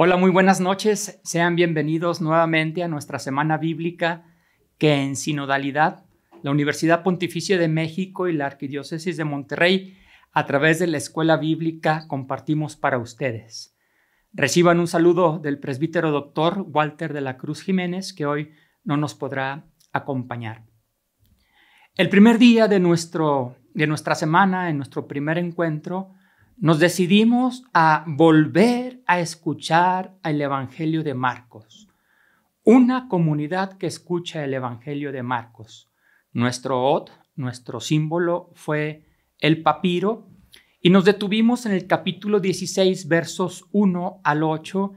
Hola, muy buenas noches. Sean bienvenidos nuevamente a nuestra semana bíblica que en sinodalidad la Universidad Pontificia de México y la Arquidiócesis de Monterrey a través de la Escuela Bíblica compartimos para ustedes. Reciban un saludo del presbítero doctor Walter de la Cruz Jiménez que hoy no nos podrá acompañar. El primer día de, de nuestra semana, en nuestro primer encuentro, nos decidimos a volver a escuchar el Evangelio de Marcos. Una comunidad que escucha el Evangelio de Marcos. Nuestro od, nuestro símbolo fue el papiro y nos detuvimos en el capítulo 16 versos 1 al 8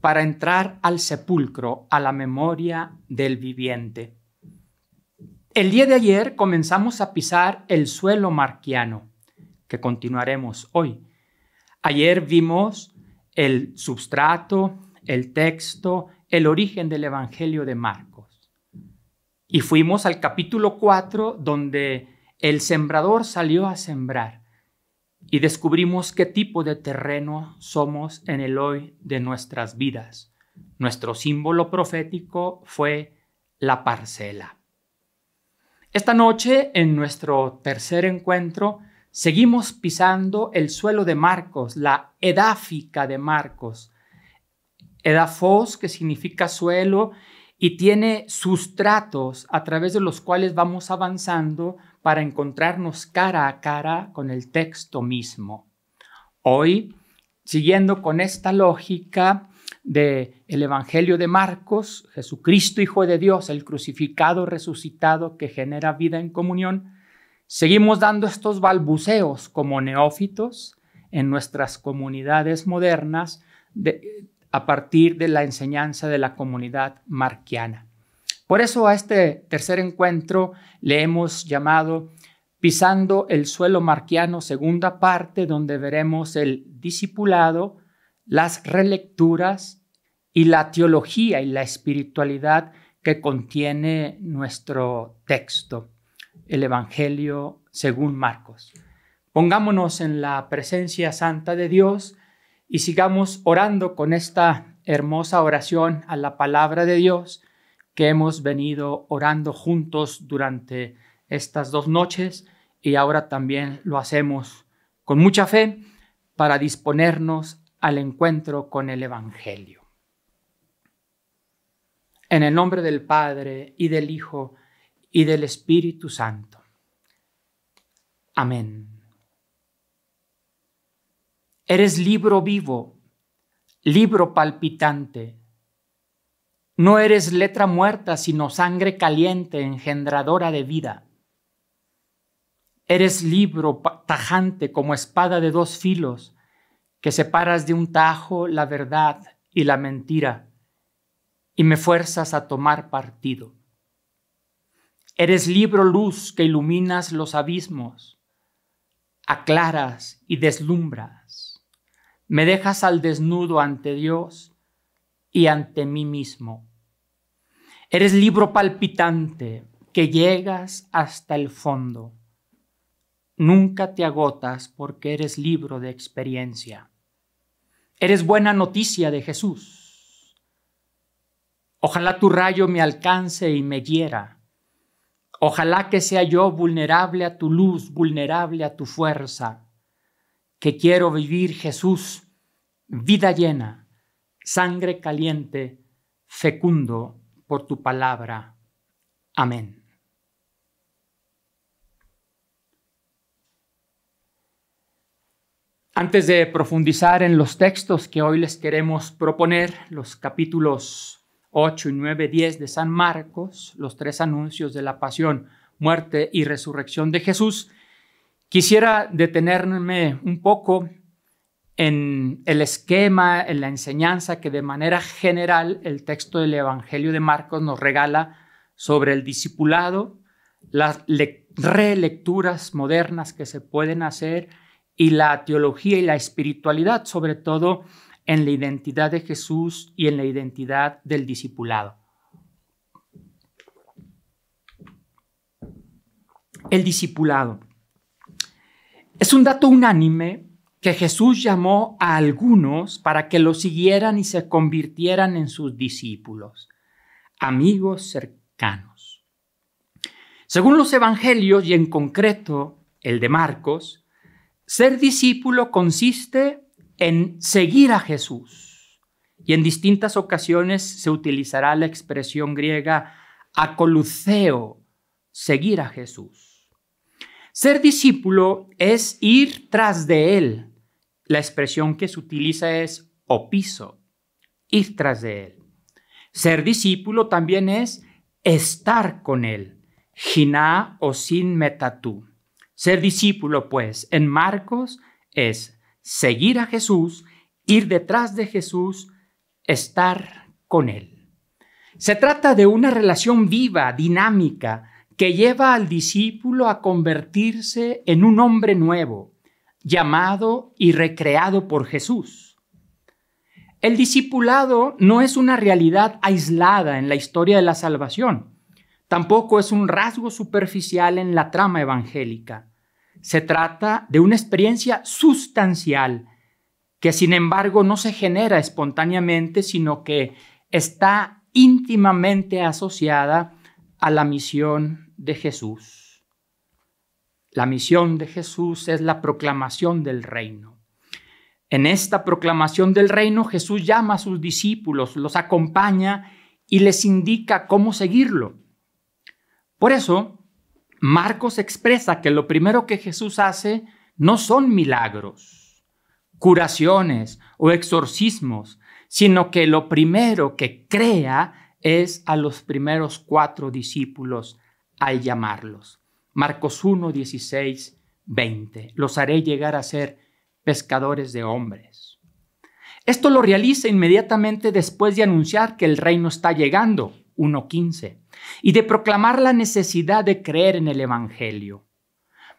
para entrar al sepulcro, a la memoria del viviente. El día de ayer comenzamos a pisar el suelo marquiano continuaremos hoy. Ayer vimos el substrato, el texto, el origen del Evangelio de Marcos. Y fuimos al capítulo 4 donde el sembrador salió a sembrar y descubrimos qué tipo de terreno somos en el hoy de nuestras vidas. Nuestro símbolo profético fue la parcela. Esta noche, en nuestro tercer encuentro, Seguimos pisando el suelo de Marcos, la edáfica de Marcos. Edafos, que significa suelo, y tiene sustratos a través de los cuales vamos avanzando para encontrarnos cara a cara con el texto mismo. Hoy, siguiendo con esta lógica del el Evangelio de Marcos, Jesucristo Hijo de Dios, el crucificado resucitado que genera vida en comunión, Seguimos dando estos balbuceos como neófitos en nuestras comunidades modernas a partir de la enseñanza de la comunidad marquiana. Por eso a este tercer encuentro le hemos llamado Pisando el suelo marquiano, segunda parte, donde veremos el discipulado, las relecturas y la teología y la espiritualidad que contiene nuestro texto el Evangelio según Marcos. Pongámonos en la presencia santa de Dios y sigamos orando con esta hermosa oración a la palabra de Dios que hemos venido orando juntos durante estas dos noches y ahora también lo hacemos con mucha fe para disponernos al encuentro con el Evangelio. En el nombre del Padre y del Hijo y del Espíritu Santo. Amén. Eres libro vivo, libro palpitante. No eres letra muerta, sino sangre caliente engendradora de vida. Eres libro tajante como espada de dos filos, que separas de un tajo la verdad y la mentira, y me fuerzas a tomar partido. Eres libro luz que iluminas los abismos, aclaras y deslumbras. Me dejas al desnudo ante Dios y ante mí mismo. Eres libro palpitante que llegas hasta el fondo. Nunca te agotas porque eres libro de experiencia. Eres buena noticia de Jesús. Ojalá tu rayo me alcance y me hiera Ojalá que sea yo vulnerable a tu luz, vulnerable a tu fuerza, que quiero vivir Jesús, vida llena, sangre caliente, fecundo por tu palabra. Amén. Antes de profundizar en los textos que hoy les queremos proponer, los capítulos 8 y 9, 10 de San Marcos, los tres anuncios de la pasión, muerte y resurrección de Jesús, quisiera detenerme un poco en el esquema, en la enseñanza que de manera general el texto del Evangelio de Marcos nos regala sobre el discipulado, las relecturas modernas que se pueden hacer y la teología y la espiritualidad, sobre todo en la identidad de Jesús y en la identidad del discipulado. El discipulado. Es un dato unánime que Jesús llamó a algunos para que lo siguieran y se convirtieran en sus discípulos, amigos cercanos. Según los evangelios y en concreto el de Marcos, ser discípulo consiste en seguir a Jesús. Y en distintas ocasiones se utilizará la expresión griega acoluceo, seguir a Jesús. Ser discípulo es ir tras de Él. La expresión que se utiliza es opiso, ir tras de Él. Ser discípulo también es estar con Él, giná o sin metatú. Ser discípulo, pues, en Marcos es seguir a Jesús, ir detrás de Jesús, estar con Él. Se trata de una relación viva, dinámica, que lleva al discípulo a convertirse en un hombre nuevo, llamado y recreado por Jesús. El discipulado no es una realidad aislada en la historia de la salvación, tampoco es un rasgo superficial en la trama evangélica. Se trata de una experiencia sustancial que sin embargo no se genera espontáneamente, sino que está íntimamente asociada a la misión de Jesús. La misión de Jesús es la proclamación del reino. En esta proclamación del reino Jesús llama a sus discípulos, los acompaña y les indica cómo seguirlo. Por eso, Marcos expresa que lo primero que Jesús hace no son milagros, curaciones o exorcismos, sino que lo primero que crea es a los primeros cuatro discípulos al llamarlos. Marcos 1, 16, 20. Los haré llegar a ser pescadores de hombres. Esto lo realiza inmediatamente después de anunciar que el reino está llegando, 1.15 y de proclamar la necesidad de creer en el Evangelio.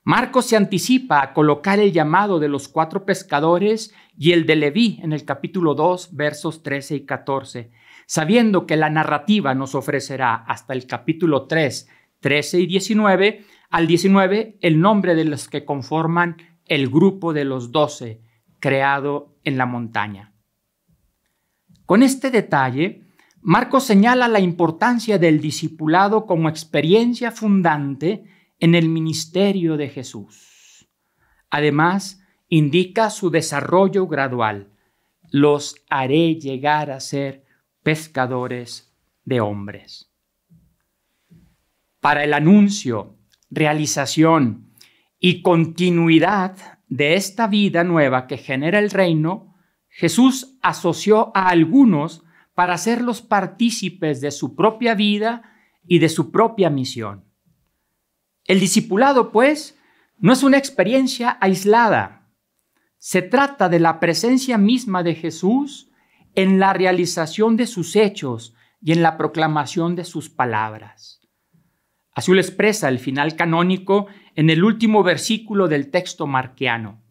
Marcos se anticipa a colocar el llamado de los cuatro pescadores y el de Leví en el capítulo 2, versos 13 y 14, sabiendo que la narrativa nos ofrecerá hasta el capítulo 3, 13 y 19, al 19 el nombre de los que conforman el grupo de los doce creado en la montaña. Con este detalle, Marcos señala la importancia del discipulado como experiencia fundante en el ministerio de Jesús. Además, indica su desarrollo gradual. Los haré llegar a ser pescadores de hombres. Para el anuncio, realización y continuidad de esta vida nueva que genera el reino, Jesús asoció a algunos para los partícipes de su propia vida y de su propia misión. El discipulado, pues, no es una experiencia aislada. Se trata de la presencia misma de Jesús en la realización de sus hechos y en la proclamación de sus palabras. Así lo expresa el final canónico en el último versículo del texto marquiano.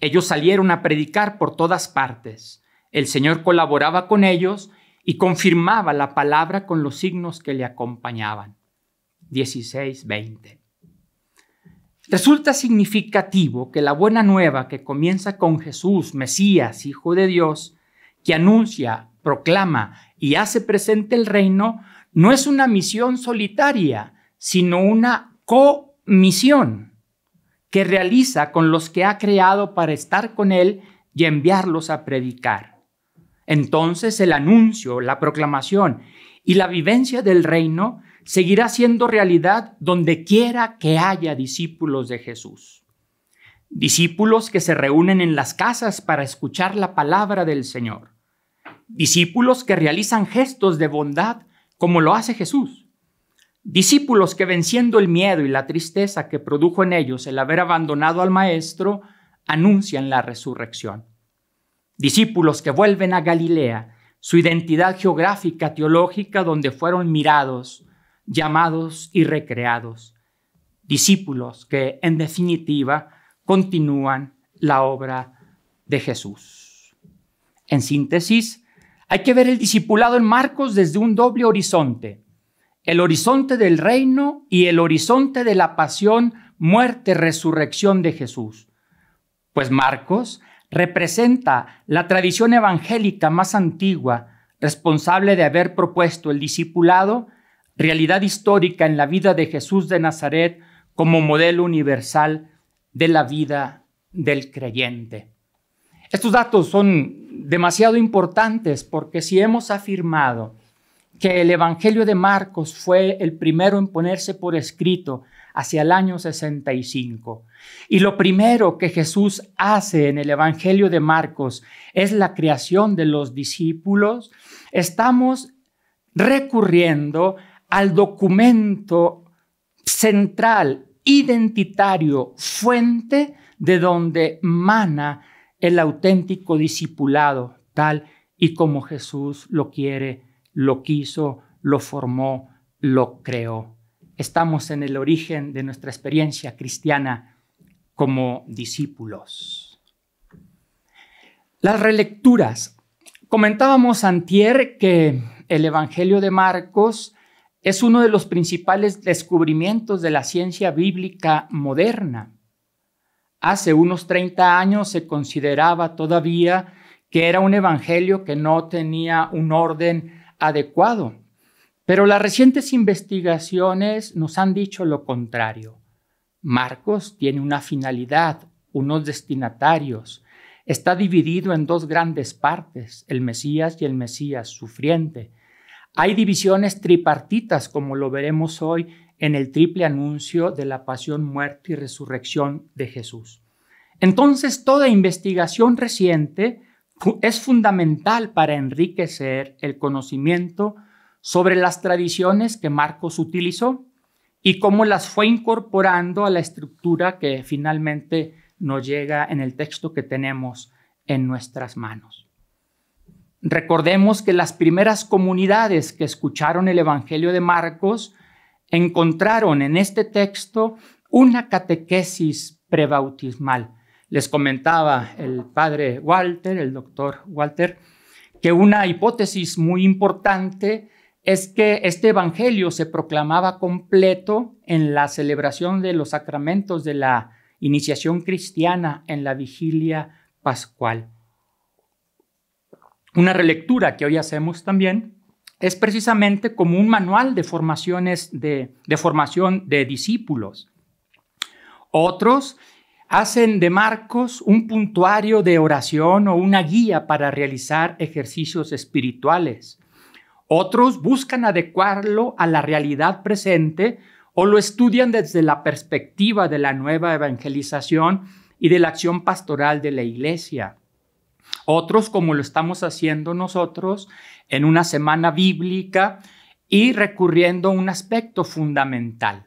Ellos salieron a predicar por todas partes el Señor colaboraba con ellos y confirmaba la palabra con los signos que le acompañaban. 16.20 Resulta significativo que la buena nueva que comienza con Jesús, Mesías, Hijo de Dios, que anuncia, proclama y hace presente el reino, no es una misión solitaria, sino una comisión que realiza con los que ha creado para estar con Él y enviarlos a predicar. Entonces el anuncio, la proclamación y la vivencia del reino seguirá siendo realidad donde quiera que haya discípulos de Jesús. Discípulos que se reúnen en las casas para escuchar la palabra del Señor. Discípulos que realizan gestos de bondad como lo hace Jesús. Discípulos que venciendo el miedo y la tristeza que produjo en ellos el haber abandonado al Maestro, anuncian la resurrección discípulos que vuelven a Galilea, su identidad geográfica, teológica, donde fueron mirados, llamados y recreados, discípulos que en definitiva continúan la obra de Jesús. En síntesis, hay que ver el discipulado en Marcos desde un doble horizonte, el horizonte del reino y el horizonte de la pasión, muerte, resurrección de Jesús. Pues Marcos representa la tradición evangélica más antigua responsable de haber propuesto el discipulado, realidad histórica en la vida de Jesús de Nazaret como modelo universal de la vida del creyente. Estos datos son demasiado importantes porque si hemos afirmado que el Evangelio de Marcos fue el primero en ponerse por escrito hacia el año 65. Y lo primero que Jesús hace en el Evangelio de Marcos es la creación de los discípulos. Estamos recurriendo al documento central, identitario, fuente de donde mana el auténtico discipulado, tal y como Jesús lo quiere, lo quiso, lo formó, lo creó estamos en el origen de nuestra experiencia cristiana como discípulos. Las relecturas. Comentábamos antier que el Evangelio de Marcos es uno de los principales descubrimientos de la ciencia bíblica moderna. Hace unos 30 años se consideraba todavía que era un evangelio que no tenía un orden adecuado. Pero las recientes investigaciones nos han dicho lo contrario. Marcos tiene una finalidad, unos destinatarios. Está dividido en dos grandes partes, el Mesías y el Mesías sufriente. Hay divisiones tripartitas, como lo veremos hoy en el triple anuncio de la pasión, muerte y resurrección de Jesús. Entonces, toda investigación reciente es fundamental para enriquecer el conocimiento sobre las tradiciones que Marcos utilizó y cómo las fue incorporando a la estructura que finalmente nos llega en el texto que tenemos en nuestras manos. Recordemos que las primeras comunidades que escucharon el Evangelio de Marcos encontraron en este texto una catequesis prebautismal. Les comentaba el padre Walter, el doctor Walter, que una hipótesis muy importante es que este Evangelio se proclamaba completo en la celebración de los sacramentos de la iniciación cristiana en la vigilia pascual. Una relectura que hoy hacemos también es precisamente como un manual de formaciones de, formación de discípulos. Otros hacen de Marcos un puntuario de oración o una guía para realizar ejercicios espirituales. Otros buscan adecuarlo a la realidad presente o lo estudian desde la perspectiva de la nueva evangelización y de la acción pastoral de la iglesia. Otros, como lo estamos haciendo nosotros, en una semana bíblica y recurriendo a un aspecto fundamental.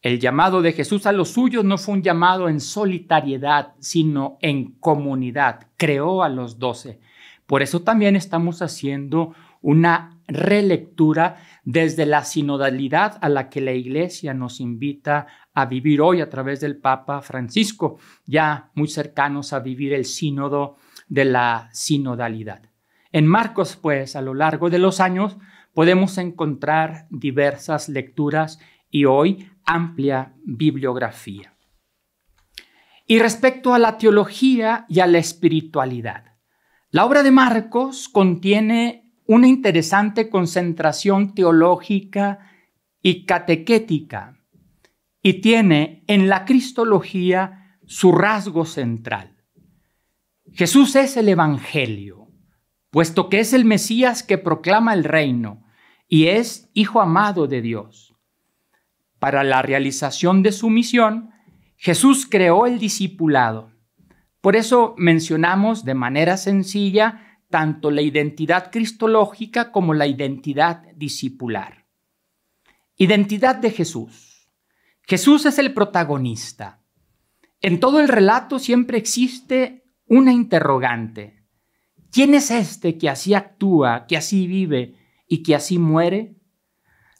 El llamado de Jesús a los suyos no fue un llamado en solitariedad, sino en comunidad. Creó a los doce. Por eso también estamos haciendo una relectura desde la sinodalidad a la que la Iglesia nos invita a vivir hoy a través del Papa Francisco, ya muy cercanos a vivir el sínodo de la sinodalidad. En Marcos, pues, a lo largo de los años, podemos encontrar diversas lecturas y hoy amplia bibliografía. Y respecto a la teología y a la espiritualidad, la obra de Marcos contiene una interesante concentración teológica y catequética y tiene en la Cristología su rasgo central. Jesús es el Evangelio, puesto que es el Mesías que proclama el reino y es Hijo amado de Dios. Para la realización de su misión, Jesús creó el discipulado. Por eso mencionamos de manera sencilla tanto la identidad cristológica como la identidad discipular. Identidad de Jesús. Jesús es el protagonista. En todo el relato siempre existe una interrogante. ¿Quién es este que así actúa, que así vive y que así muere?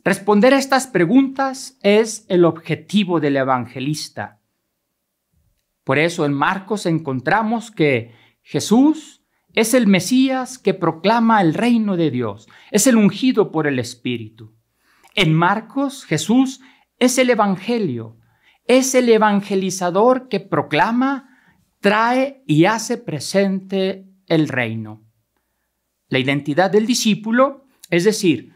Responder a estas preguntas es el objetivo del evangelista. Por eso en Marcos encontramos que Jesús es el Mesías que proclama el reino de Dios. Es el ungido por el Espíritu. En Marcos, Jesús es el Evangelio. Es el evangelizador que proclama, trae y hace presente el reino. La identidad del discípulo, es decir,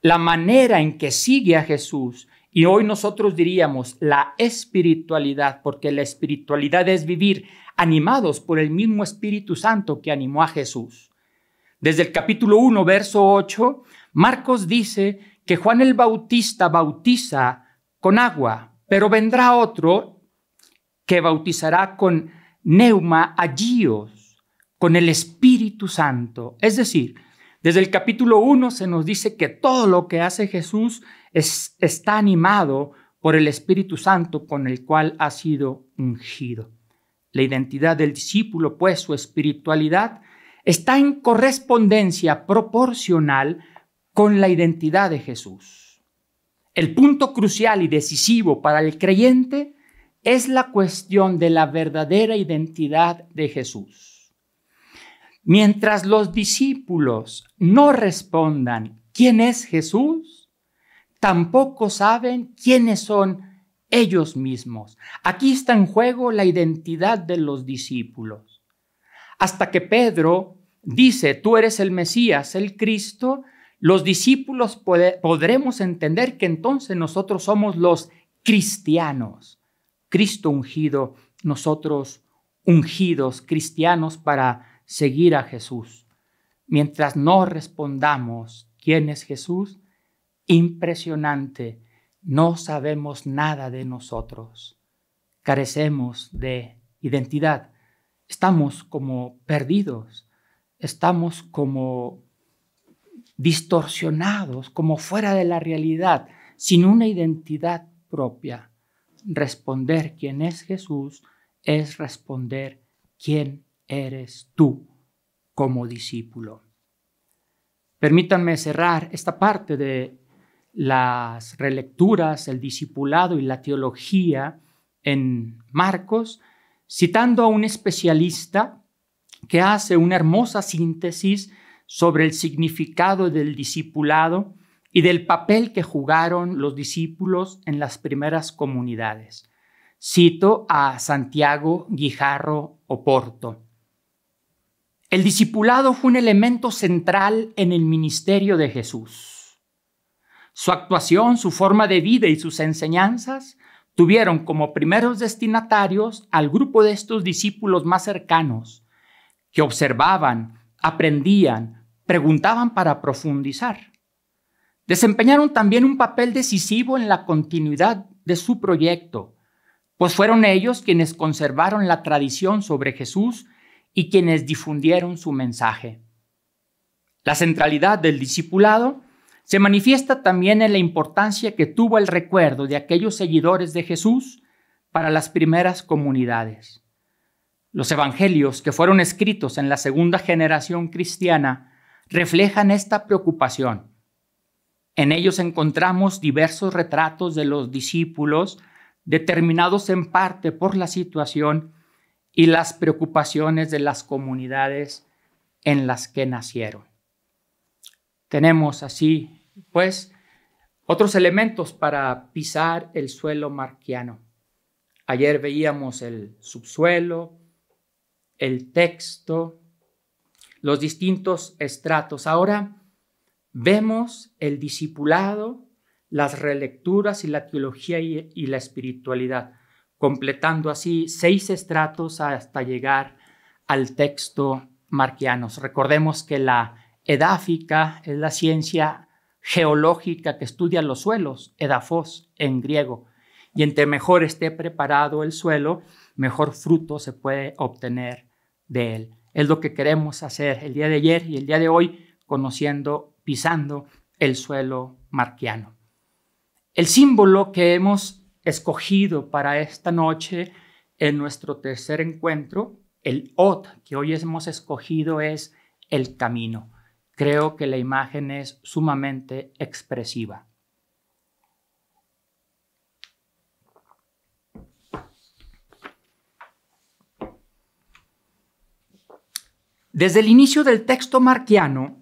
la manera en que sigue a Jesús, y hoy nosotros diríamos la espiritualidad, porque la espiritualidad es vivir animados por el mismo Espíritu Santo que animó a Jesús. Desde el capítulo 1, verso 8, Marcos dice que Juan el Bautista bautiza con agua, pero vendrá otro que bautizará con neuma agios, con el Espíritu Santo. Es decir, desde el capítulo 1 se nos dice que todo lo que hace Jesús está animado por el Espíritu Santo con el cual ha sido ungido. La identidad del discípulo, pues su espiritualidad, está en correspondencia proporcional con la identidad de Jesús. El punto crucial y decisivo para el creyente es la cuestión de la verdadera identidad de Jesús. Mientras los discípulos no respondan quién es Jesús, tampoco saben quiénes son ellos mismos. Aquí está en juego la identidad de los discípulos. Hasta que Pedro dice, tú eres el Mesías, el Cristo, los discípulos podremos entender que entonces nosotros somos los cristianos. Cristo ungido, nosotros ungidos, cristianos para seguir a Jesús. Mientras no respondamos quién es Jesús, impresionante no sabemos nada de nosotros. Carecemos de identidad. Estamos como perdidos. Estamos como distorsionados, como fuera de la realidad, sin una identidad propia. Responder quién es Jesús es responder quién eres tú como discípulo. Permítanme cerrar esta parte de las relecturas, el discipulado y la teología en Marcos, citando a un especialista que hace una hermosa síntesis sobre el significado del discipulado y del papel que jugaron los discípulos en las primeras comunidades. Cito a Santiago Guijarro Oporto. El discipulado fue un elemento central en el ministerio de Jesús su actuación, su forma de vida y sus enseñanzas tuvieron como primeros destinatarios al grupo de estos discípulos más cercanos, que observaban, aprendían, preguntaban para profundizar. Desempeñaron también un papel decisivo en la continuidad de su proyecto, pues fueron ellos quienes conservaron la tradición sobre Jesús y quienes difundieron su mensaje. La centralidad del discipulado se manifiesta también en la importancia que tuvo el recuerdo de aquellos seguidores de Jesús para las primeras comunidades. Los evangelios que fueron escritos en la segunda generación cristiana reflejan esta preocupación. En ellos encontramos diversos retratos de los discípulos, determinados en parte por la situación y las preocupaciones de las comunidades en las que nacieron. Tenemos así, pues, otros elementos para pisar el suelo marquiano. Ayer veíamos el subsuelo, el texto, los distintos estratos. Ahora vemos el discipulado, las relecturas y la teología y, la espiritualidad, completando así seis estratos hasta llegar al texto marquianos. Recordemos que la Edáfica es la ciencia geológica que estudia los suelos, edafos en griego. Y entre mejor esté preparado el suelo, mejor fruto se puede obtener de él. Es lo que queremos hacer el día de ayer y el día de hoy, conociendo, pisando el suelo marquiano. El símbolo que hemos escogido para esta noche en nuestro tercer encuentro, el OT que hoy hemos escogido es el camino. Creo que la imagen es sumamente expresiva. Desde el inicio del texto marquiano,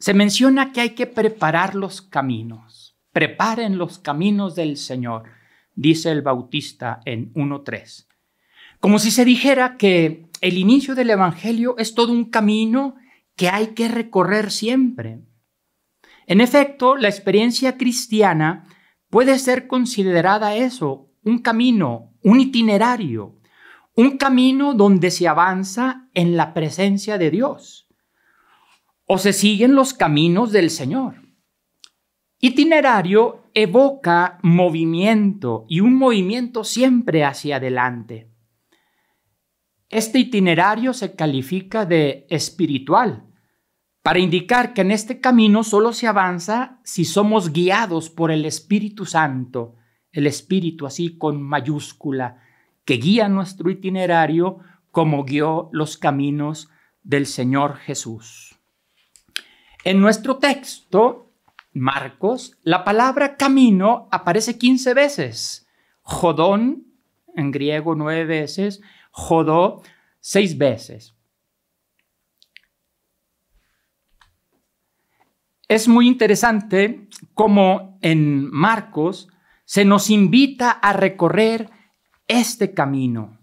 se menciona que hay que preparar los caminos. Preparen los caminos del Señor, dice el Bautista en 1.3. Como si se dijera que el inicio del Evangelio es todo un camino que hay que recorrer siempre. En efecto, la experiencia cristiana puede ser considerada eso, un camino, un itinerario, un camino donde se avanza en la presencia de Dios o se siguen los caminos del Señor. Itinerario evoca movimiento y un movimiento siempre hacia adelante. Este itinerario se califica de espiritual para indicar que en este camino solo se avanza si somos guiados por el Espíritu Santo, el Espíritu así con mayúscula, que guía nuestro itinerario como guió los caminos del Señor Jesús. En nuestro texto, Marcos, la palabra camino aparece 15 veces. Jodón, en griego nueve veces, jodó seis veces. es muy interesante cómo en Marcos se nos invita a recorrer este camino.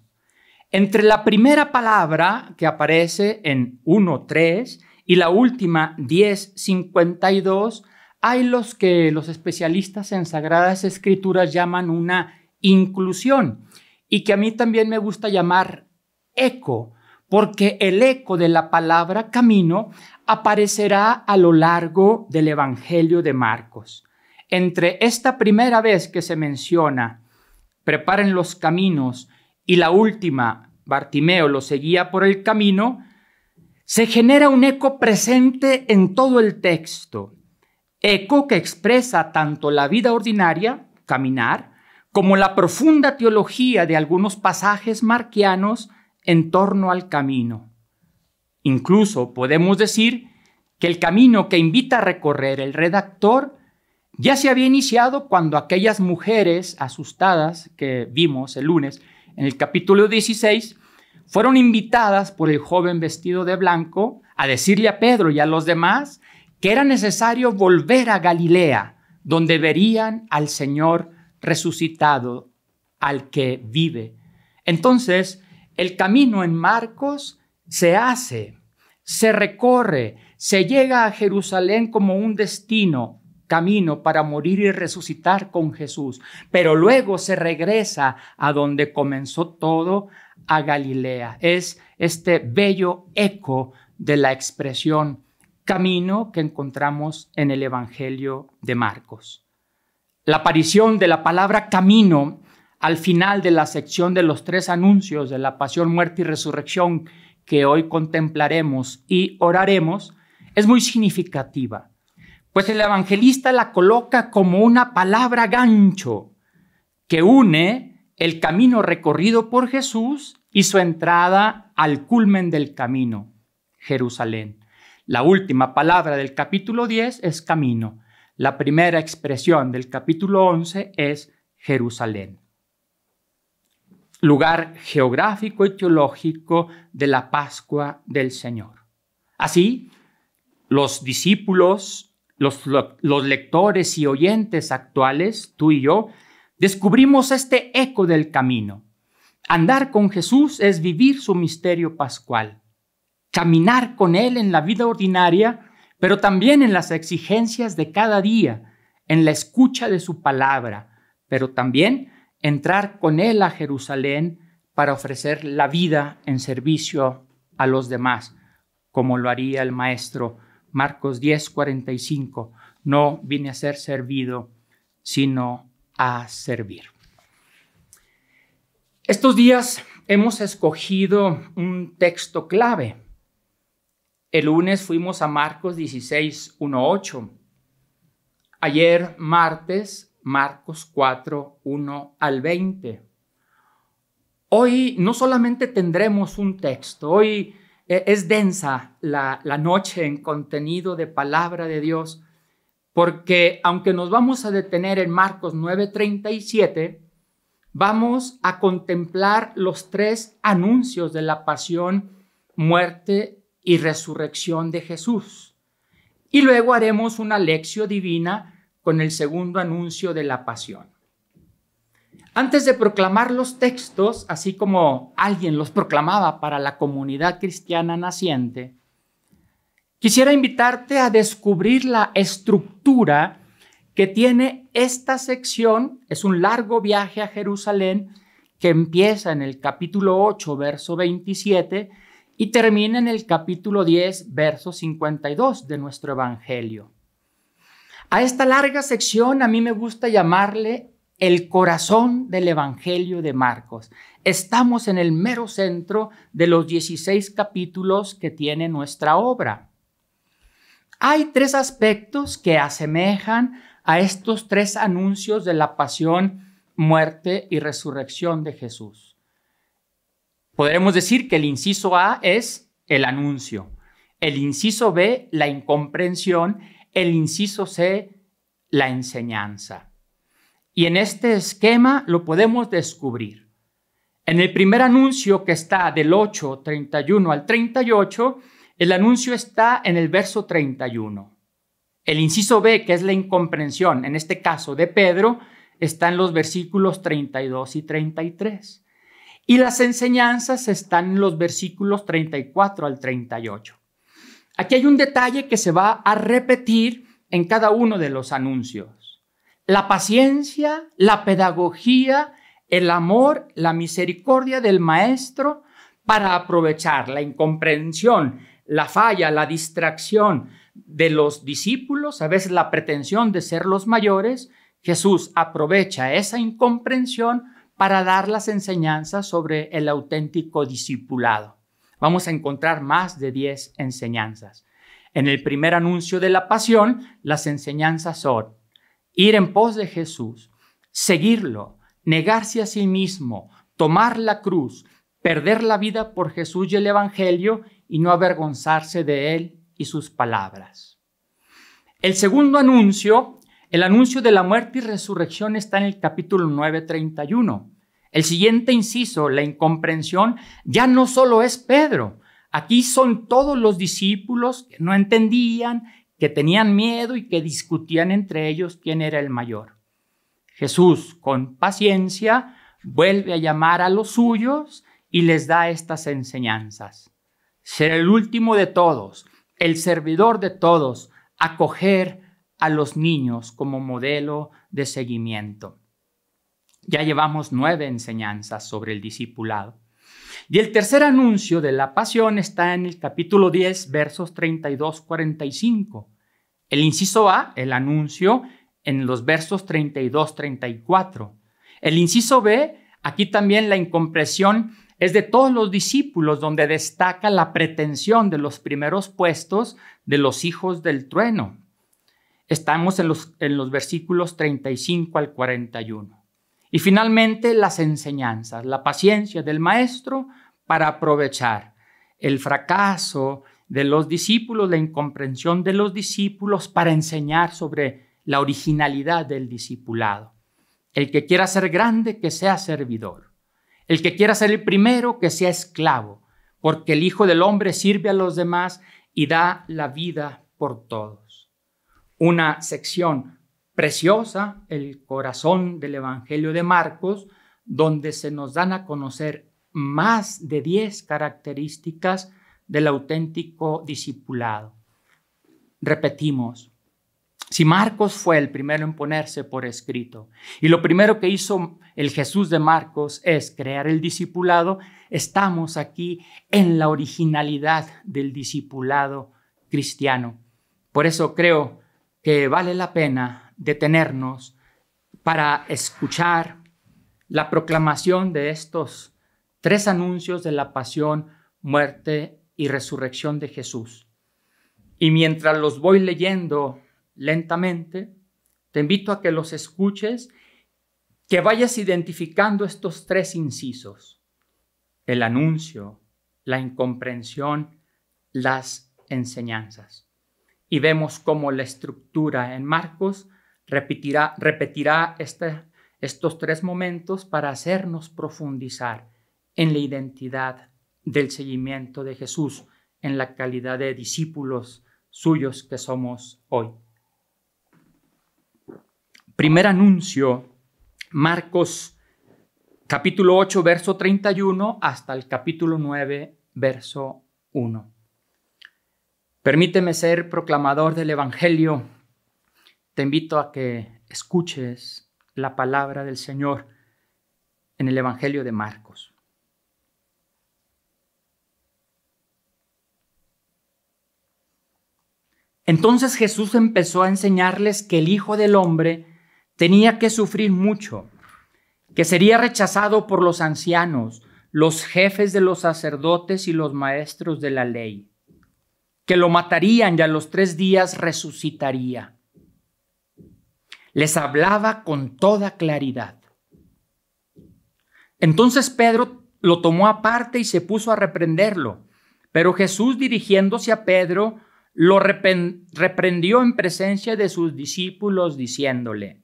Entre la primera palabra que aparece en 1.3 y la última 10.52, hay los que los especialistas en Sagradas Escrituras llaman una inclusión y que a mí también me gusta llamar eco, porque el eco de la palabra camino aparecerá a lo largo del Evangelio de Marcos. Entre esta primera vez que se menciona, preparen los caminos, y la última, Bartimeo lo seguía por el camino, se genera un eco presente en todo el texto, eco que expresa tanto la vida ordinaria, caminar, como la profunda teología de algunos pasajes marquianos en torno al camino. Incluso podemos decir que el camino que invita a recorrer el redactor ya se había iniciado cuando aquellas mujeres asustadas que vimos el lunes en el capítulo 16 fueron invitadas por el joven vestido de blanco a decirle a Pedro y a los demás que era necesario volver a Galilea, donde verían al Señor resucitado, al que vive. Entonces, el camino en Marcos se hace, se recorre, se llega a Jerusalén como un destino, camino para morir y resucitar con Jesús, pero luego se regresa a donde comenzó todo, a Galilea. Es este bello eco de la expresión camino que encontramos en el Evangelio de Marcos. La aparición de la palabra camino al final de la sección de los tres anuncios de la pasión, muerte y resurrección que hoy contemplaremos y oraremos, es muy significativa, pues el evangelista la coloca como una palabra gancho que une el camino recorrido por Jesús y su entrada al culmen del camino, Jerusalén. La última palabra del capítulo 10 es camino. La primera expresión del capítulo 11 es Jerusalén lugar geográfico y teológico de la Pascua del Señor. Así, los discípulos, los, lectores y oyentes actuales, tú y yo, descubrimos este eco del camino. Andar con Jesús es vivir su misterio pascual, caminar con Él en la vida ordinaria, pero también en las exigencias de cada día, en la escucha de su palabra, pero también entrar con él a Jerusalén para ofrecer la vida en servicio a los demás, como lo haría el Maestro. Marcos 10:45. No vine a ser servido, sino a servir. Estos días hemos escogido un texto clave. El lunes fuimos a Marcos 16, Ayer, martes, Marcos 4, 1 al 20. Hoy no solamente tendremos un texto, hoy eh, es densa la, noche en contenido de palabra de Dios, porque aunque nos vamos a detener en Marcos 9, 37, vamos a contemplar los tres anuncios de la pasión, muerte y resurrección de Jesús. Y luego haremos una lección divina con el segundo anuncio de la pasión. Antes de proclamar los textos, así como alguien los proclamaba para la comunidad cristiana naciente, quisiera invitarte a descubrir la estructura que tiene esta sección. Es un largo viaje a Jerusalén que empieza en el capítulo 8, verso 27 y termina en el capítulo 10, verso 52 de nuestro Evangelio. A esta larga sección a mí me gusta llamarle el corazón del Evangelio de Marcos. Estamos en el mero centro de los 16 capítulos que tiene nuestra obra. Hay tres aspectos que asemejan a estos tres anuncios de la pasión, muerte y resurrección de Jesús. Podremos decir que el inciso A es el anuncio, el inciso B la incomprensión el inciso C, la enseñanza. Y en este esquema lo podemos descubrir. En el primer anuncio que está del 8, 31 al 38, el anuncio está en el verso 31. El inciso B, que es la incomprensión, en este caso de Pedro, está en los versículos 32 y 33. Y las enseñanzas están en los versículos 34 al 38. Aquí hay un detalle que se va a repetir en cada uno de los anuncios. La paciencia, la pedagogía, el amor, la misericordia del maestro para aprovechar la incomprensión, la falla, la distracción de los discípulos, a veces la pretensión de ser los mayores, Jesús aprovecha esa incomprensión para dar las enseñanzas sobre el auténtico discipulado vamos a encontrar más de 10 enseñanzas. En el primer anuncio de la pasión, las enseñanzas son ir en pos de Jesús, seguirlo, negarse a sí mismo, tomar la cruz, perder la vida por Jesús y el Evangelio y no avergonzarse de él y sus palabras. El segundo anuncio, el anuncio de la muerte y resurrección está en el capítulo 9:31. El siguiente inciso, la incomprensión, ya no solo es Pedro. Aquí son todos los discípulos que no entendían, que tenían miedo y que discutían entre ellos quién era el mayor. Jesús, con paciencia, vuelve a llamar a los suyos y les da estas enseñanzas. Ser el último de todos, el servidor de todos, acoger a los niños como modelo de seguimiento. Ya llevamos nueve enseñanzas sobre el discipulado. Y el tercer anuncio de la pasión está en el capítulo 10, versos 32-45. El inciso A, el anuncio, en los versos 32-34. El inciso B, aquí también la incompresión es de todos los discípulos, donde destaca la pretensión de los primeros puestos de los hijos del trueno. Estamos en los, en los versículos 35 al 41. Y finalmente las enseñanzas, la paciencia del maestro para aprovechar el fracaso de los discípulos, la incomprensión de los discípulos para enseñar sobre la originalidad del discipulado. El que quiera ser grande, que sea servidor. El que quiera ser el primero, que sea esclavo, porque el Hijo del Hombre sirve a los demás y da la vida por todos. Una sección preciosa, el corazón del Evangelio de Marcos, donde se nos dan a conocer más de 10 características del auténtico discipulado. Repetimos, si Marcos fue el primero en ponerse por escrito, y lo primero que hizo el Jesús de Marcos es crear el discipulado, estamos aquí en la originalidad del discipulado cristiano. Por eso creo que vale la pena detenernos para escuchar la proclamación de estos tres anuncios de la pasión, muerte y resurrección de Jesús. Y mientras los voy leyendo lentamente, te invito a que los escuches, que vayas identificando estos tres incisos, el anuncio, la incomprensión, las enseñanzas. Y vemos cómo la estructura en Marcos Repetirá, este, estos tres momentos para hacernos profundizar en la identidad del seguimiento de Jesús, en la calidad de discípulos suyos que somos hoy. Primer anuncio, Marcos capítulo 8, verso 31 hasta el capítulo 9, verso 1. Permíteme ser proclamador del Evangelio te invito a que escuches la palabra del Señor en el Evangelio de Marcos. Entonces Jesús empezó a enseñarles que el Hijo del Hombre tenía que sufrir mucho, que sería rechazado por los ancianos, los jefes de los sacerdotes y los maestros de la ley, que lo matarían y a los tres días resucitaría les hablaba con toda claridad. Entonces Pedro lo tomó aparte y se puso a reprenderlo, pero Jesús dirigiéndose a Pedro, lo reprendió en presencia de sus discípulos, diciéndole,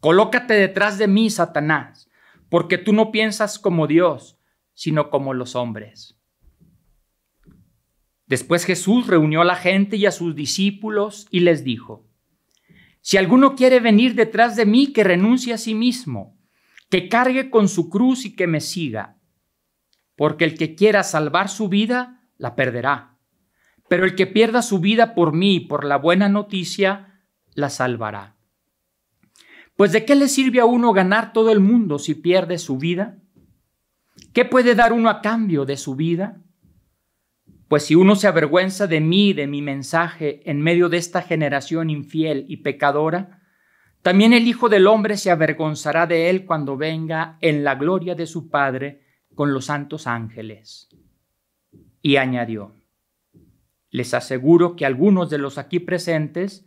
Colócate detrás de mí, Satanás, porque tú no piensas como Dios, sino como los hombres. Después Jesús reunió a la gente y a sus discípulos y les dijo, si alguno quiere venir detrás de mí, que renuncie a sí mismo, que cargue con su cruz y que me siga. Porque el que quiera salvar su vida, la perderá. Pero el que pierda su vida por mí, y por la buena noticia, la salvará. Pues de qué le sirve a uno ganar todo el mundo si pierde su vida? ¿Qué puede dar uno a cambio de su vida? Pues si uno se avergüenza de mí, y de mi mensaje, en medio de esta generación infiel y pecadora, también el Hijo del Hombre se avergonzará de él cuando venga en la gloria de su Padre con los santos ángeles. Y añadió, les aseguro que algunos de los aquí presentes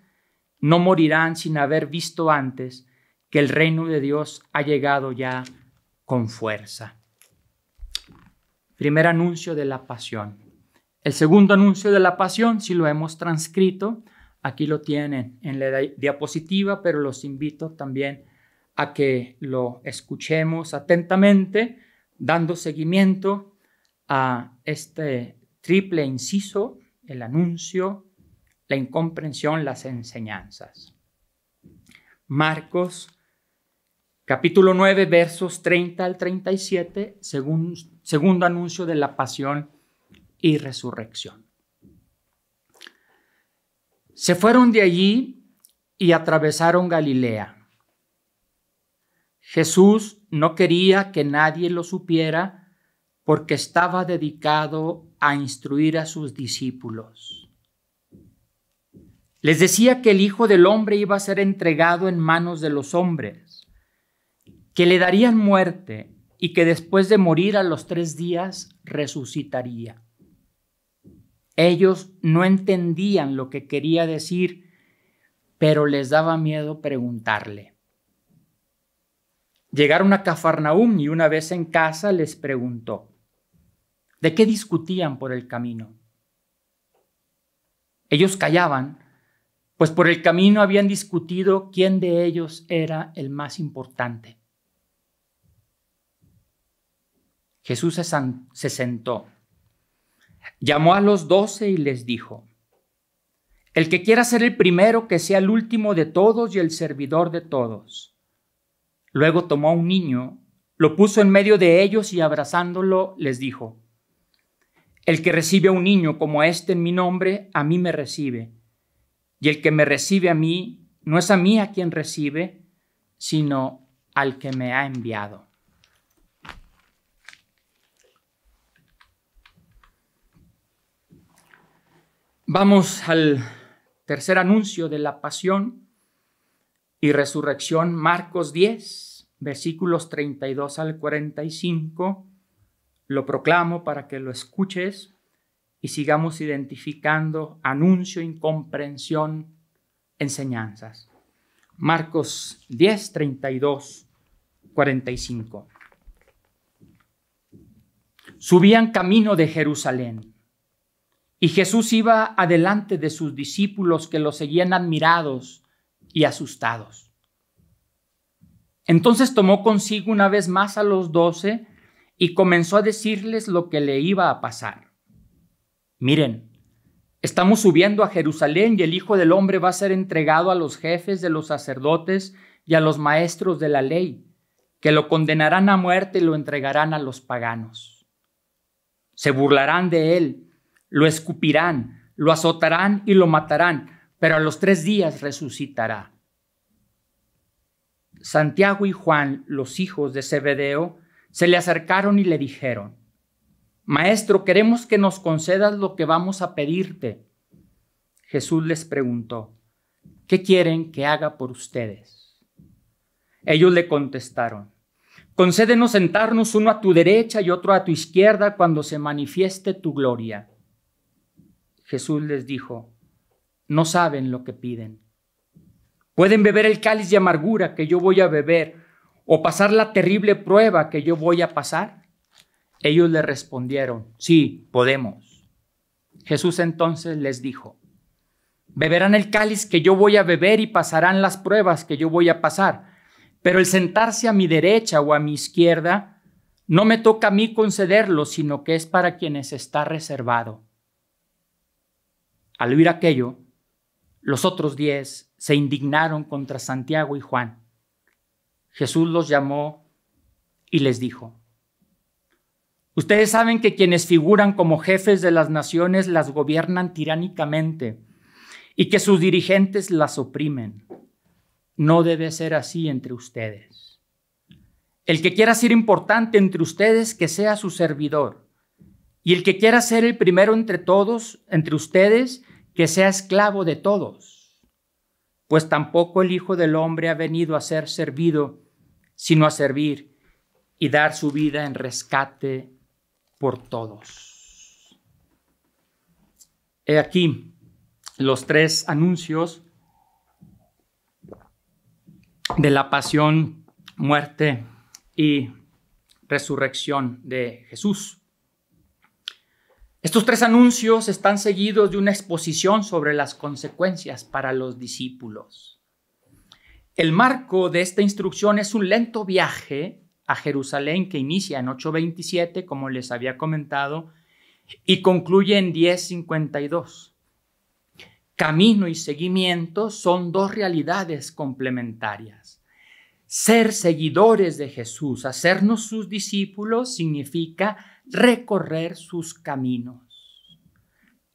no morirán sin haber visto antes que el reino de Dios ha llegado ya con fuerza. Primer anuncio de la pasión. El segundo anuncio de la pasión, si lo hemos transcrito, aquí lo tienen en la diapositiva, pero los invito también a que lo escuchemos atentamente, dando seguimiento a este triple inciso, el anuncio, la incomprensión, las enseñanzas. Marcos capítulo 9 versos 30 al 37, segundo anuncio de la pasión y resurrección. Se fueron de allí y atravesaron Galilea. Jesús no quería que nadie lo supiera porque estaba dedicado a instruir a sus discípulos. Les decía que el Hijo del Hombre iba a ser entregado en manos de los hombres, que le darían muerte y que después de morir a los tres días resucitaría. Ellos no entendían lo que quería decir, pero les daba miedo preguntarle. Llegaron a Cafarnaúm y una vez en casa les preguntó, ¿de qué discutían por el camino? Ellos callaban, pues por el camino habían discutido quién de ellos era el más importante. Jesús se, se sentó Llamó a los doce y les dijo, El que quiera ser el primero, que sea el último de todos y el servidor de todos. Luego tomó a un niño, lo puso en medio de ellos y abrazándolo les dijo, El que recibe a un niño como este en mi nombre, a mí me recibe. Y el que me recibe a mí, no es a mí a quien recibe, sino al que me ha enviado. Vamos al tercer anuncio de la pasión y resurrección, Marcos 10, versículos 32 al 45. Lo proclamo para que lo escuches y sigamos identificando anuncio, incomprensión, enseñanzas. Marcos 10, 32, 45. Subían camino de Jerusalén y Jesús iba adelante de sus discípulos que lo seguían admirados y asustados. Entonces tomó consigo una vez más a los doce y comenzó a decirles lo que le iba a pasar. Miren, estamos subiendo a Jerusalén y el Hijo del Hombre va a ser entregado a los jefes de los sacerdotes y a los maestros de la ley, que lo condenarán a muerte y lo entregarán a los paganos. Se burlarán de él lo escupirán, lo azotarán y lo matarán, pero a los tres días resucitará. Santiago y Juan, los hijos de Zebedeo, se le acercaron y le dijeron, Maestro, queremos que nos concedas lo que vamos a pedirte. Jesús les preguntó, ¿qué quieren que haga por ustedes? Ellos le contestaron, concédenos sentarnos uno a tu derecha y otro a tu izquierda cuando se manifieste tu gloria. Jesús les dijo, no saben lo que piden. Pueden beber el cáliz de amargura que yo voy a beber o pasar la terrible prueba que yo voy a pasar. Ellos le respondieron, sí, podemos. Jesús entonces les dijo, beberán el cáliz que yo voy a beber y pasarán las pruebas que yo voy a pasar, pero el sentarse a mi derecha o a mi izquierda no me toca a mí concederlo, sino que es para quienes está reservado. Al oír aquello, los otros diez se indignaron contra Santiago y Juan. Jesús los llamó y les dijo, Ustedes saben que quienes figuran como jefes de las naciones las gobiernan tiránicamente y que sus dirigentes las oprimen. No debe ser así entre ustedes. El que quiera ser importante entre ustedes, que sea su servidor. Y el que quiera ser el primero entre todos, entre ustedes, que sea esclavo de todos, pues tampoco el Hijo del Hombre ha venido a ser servido, sino a servir y dar su vida en rescate por todos. He aquí los tres anuncios de la pasión, muerte y resurrección de Jesús. Estos tres anuncios están seguidos de una exposición sobre las consecuencias para los discípulos. El marco de esta instrucción es un lento viaje a Jerusalén que inicia en 8.27, como les había comentado, y concluye en 10.52. Camino y seguimiento son dos realidades complementarias. Ser seguidores de Jesús, hacernos sus discípulos, significa recorrer sus caminos.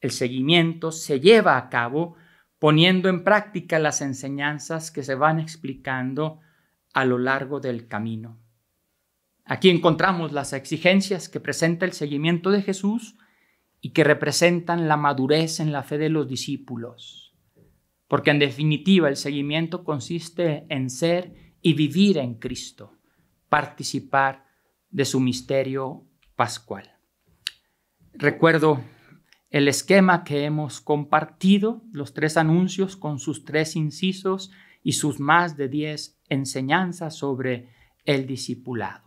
El seguimiento se lleva a cabo poniendo en práctica las enseñanzas que se van explicando a lo largo del camino. Aquí encontramos las exigencias que presenta el seguimiento de Jesús y que representan la madurez en la fe de los discípulos, porque en definitiva el seguimiento consiste en ser y vivir en Cristo, participar de su misterio pascual. Recuerdo el esquema que hemos compartido, los tres anuncios con sus tres incisos y sus más de diez enseñanzas sobre el discipulado.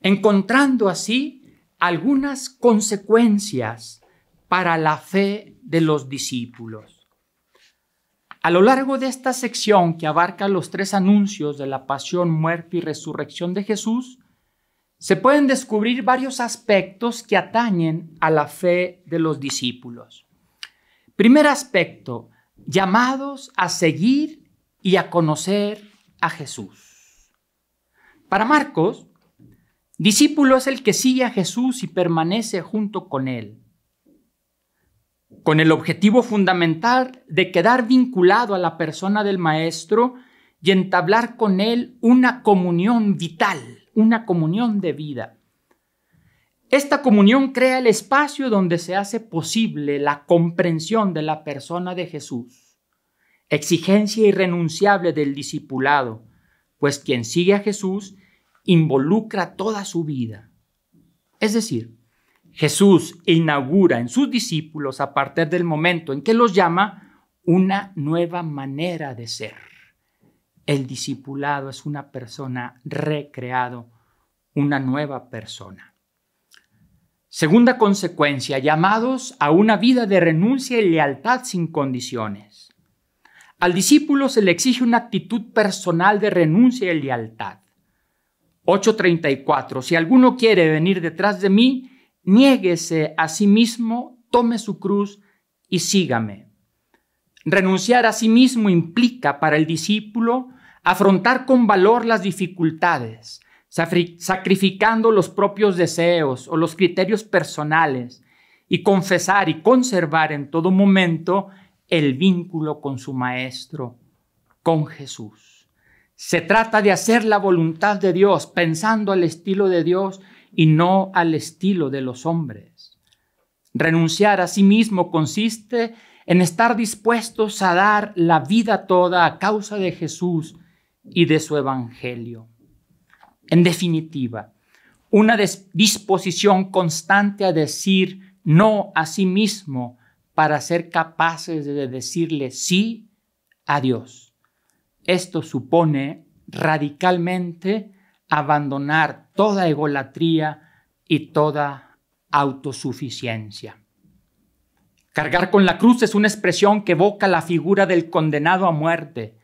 Encontrando así algunas consecuencias para la fe de los discípulos. A lo largo de esta sección que abarca los tres anuncios de la pasión, muerte y resurrección de Jesús, se pueden descubrir varios aspectos que atañen a la fe de los discípulos. Primer aspecto, llamados a seguir y a conocer a Jesús. Para Marcos, discípulo es el que sigue a Jesús y permanece junto con él, con el objetivo fundamental de quedar vinculado a la persona del Maestro y entablar con él una comunión vital una comunión de vida. Esta comunión crea el espacio donde se hace posible la comprensión de la persona de Jesús, exigencia irrenunciable del discipulado, pues quien sigue a Jesús involucra toda su vida. Es decir, Jesús inaugura en sus discípulos a partir del momento en que los llama una nueva manera de ser. El discipulado es una persona recreado, una nueva persona. Segunda consecuencia, llamados a una vida de renuncia y lealtad sin condiciones. Al discípulo se le exige una actitud personal de renuncia y lealtad. 8.34. Si alguno quiere venir detrás de mí, niéguese a sí mismo, tome su cruz y sígame. Renunciar a sí mismo implica para el discípulo afrontar con valor las dificultades, sacrificando los propios deseos o los criterios personales y confesar y conservar en todo momento el vínculo con su Maestro, con Jesús. Se trata de hacer la voluntad de Dios, pensando al estilo de Dios y no al estilo de los hombres. Renunciar a sí mismo consiste en estar dispuestos a dar la vida toda a causa de Jesús y de su Evangelio. En definitiva, una disposición constante a decir no a sí mismo para ser capaces de decirle sí a Dios. Esto supone radicalmente abandonar toda egolatría y toda autosuficiencia. Cargar con la cruz es una expresión que evoca la figura del condenado a muerte,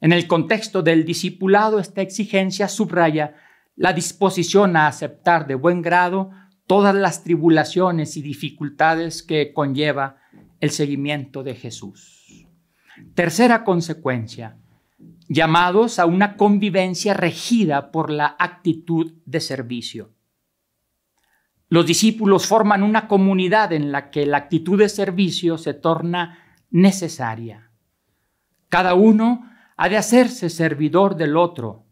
en el contexto del discipulado, esta exigencia subraya la disposición a aceptar de buen grado todas las tribulaciones y dificultades que conlleva el seguimiento de Jesús. Tercera consecuencia, llamados a una convivencia regida por la actitud de servicio. Los discípulos forman una comunidad en la que la actitud de servicio se torna necesaria. Cada uno ha de hacerse servidor del otro.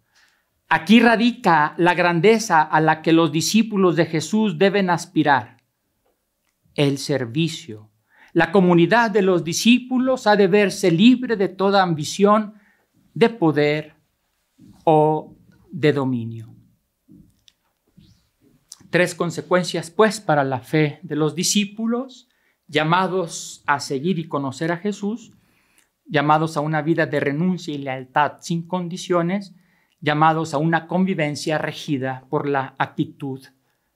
Aquí radica la grandeza a la que los discípulos de Jesús deben aspirar. El servicio. La comunidad de los discípulos ha de verse libre de toda ambición de poder o de dominio. Tres consecuencias, pues, para la fe de los discípulos llamados a seguir y conocer a Jesús llamados a una vida de renuncia y lealtad sin condiciones, llamados a una convivencia regida por la actitud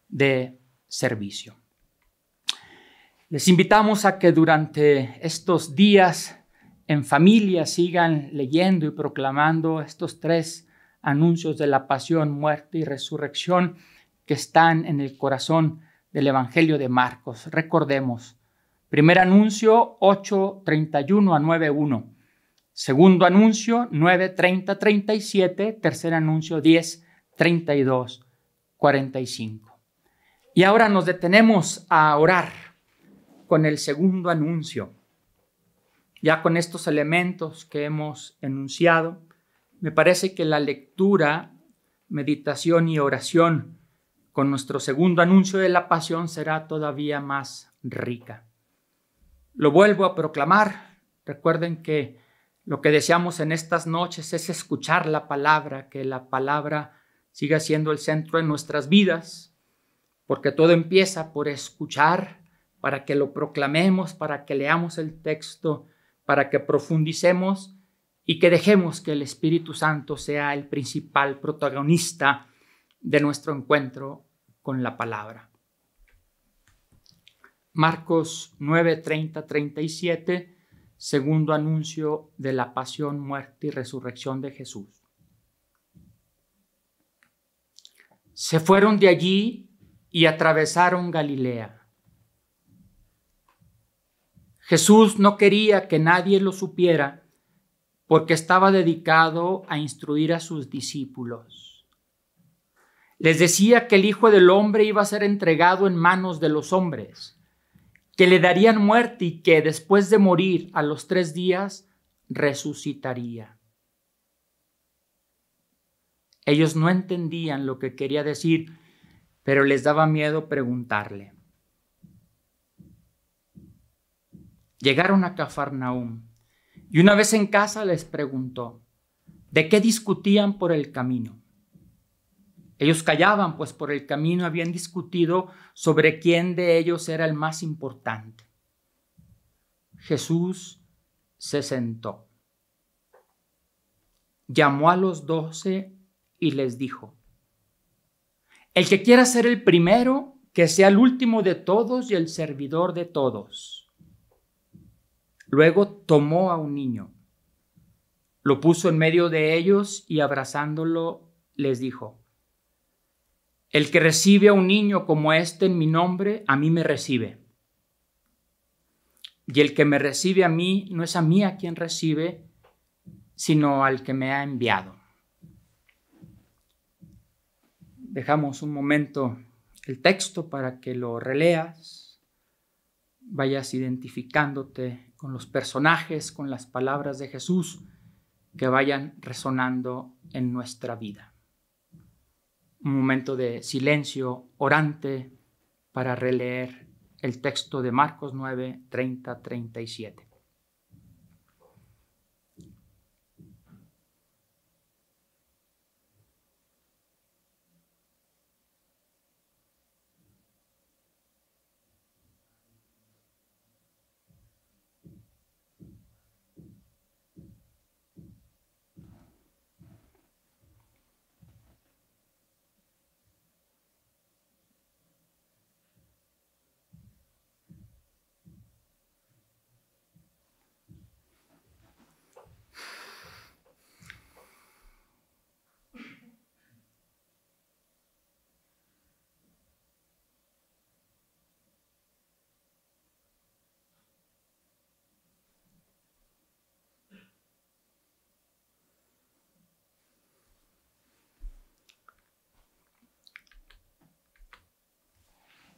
de servicio. Les invitamos a que durante estos días en familia sigan leyendo y proclamando estos tres anuncios de la pasión, muerte y resurrección que están en el corazón del Evangelio de Marcos. Recordemos, Primer anuncio 8.31 a 9.1. Segundo anuncio 9.30-37. Tercer anuncio 10.32-45. Y ahora nos detenemos a orar con el segundo anuncio. Ya con estos elementos que hemos enunciado, me parece que la lectura, meditación y oración con nuestro segundo anuncio de la pasión será todavía más rica. Lo vuelvo a proclamar. Recuerden que lo que deseamos en estas noches es escuchar la palabra, que la palabra siga siendo el centro de nuestras vidas, porque todo empieza por escuchar, para que lo proclamemos, para que leamos el texto, para que profundicemos y que dejemos que el Espíritu Santo sea el principal protagonista de nuestro encuentro con la palabra. Marcos 9, 30, 37, segundo anuncio de la pasión, muerte y resurrección de Jesús. Se fueron de allí y atravesaron Galilea. Jesús no quería que nadie lo supiera porque estaba dedicado a instruir a sus discípulos. Les decía que el Hijo del Hombre iba a ser entregado en manos de los hombres que le darían muerte y que después de morir a los tres días resucitaría. Ellos no entendían lo que quería decir, pero les daba miedo preguntarle. Llegaron a Cafarnaúm y una vez en casa les preguntó, ¿de qué discutían por el camino? Ellos callaban, pues por el camino habían discutido sobre quién de ellos era el más importante. Jesús se sentó, llamó a los doce y les dijo, el que quiera ser el primero, que sea el último de todos y el servidor de todos. Luego tomó a un niño, lo puso en medio de ellos y abrazándolo les dijo, el que recibe a un niño como este en mi nombre, a mí me recibe. Y el que me recibe a mí, no es a mí a quien recibe, sino al que me ha enviado. Dejamos un momento el texto para que lo releas, vayas identificándote con los personajes, con las palabras de Jesús que vayan resonando en nuestra vida un momento de silencio orante para releer el texto de Marcos 9, 30, 37.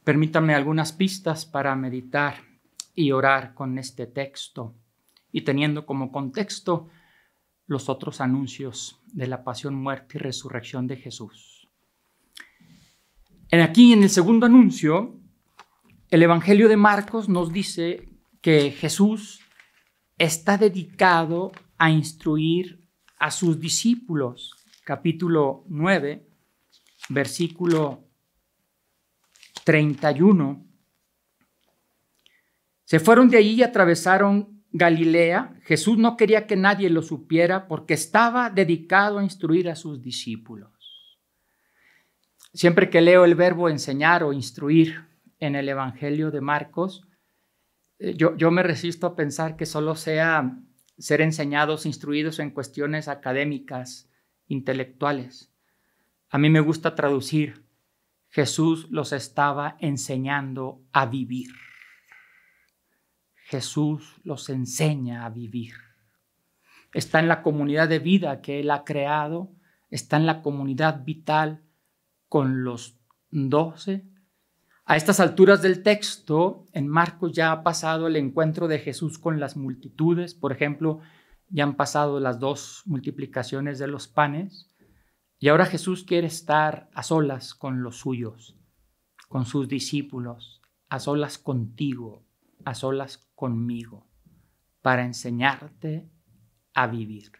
Permítame algunas pistas para meditar y orar con este texto y teniendo como contexto los otros anuncios de la pasión, muerte y resurrección de Jesús. En aquí, en el segundo anuncio, el Evangelio de Marcos nos dice que Jesús está dedicado a instruir a sus discípulos. Capítulo 9, versículo 31. Se fueron de allí y atravesaron Galilea. Jesús no quería que nadie lo supiera porque estaba dedicado a instruir a sus discípulos. Siempre que leo el verbo enseñar o instruir en el Evangelio de Marcos, eh, yo, me resisto a pensar que solo sea ser enseñados, instruidos en cuestiones académicas, intelectuales. A mí me gusta traducir Jesús los estaba enseñando a vivir. Jesús los enseña a vivir. Está en la comunidad de vida que Él ha creado, está en la comunidad vital con los doce. A estas alturas del texto, en Marcos ya ha pasado el encuentro de Jesús con las multitudes, por ejemplo, ya han pasado las dos multiplicaciones de los panes. Y ahora Jesús quiere estar a solas con los suyos, con sus discípulos, a solas contigo, a solas conmigo, para enseñarte a vivir.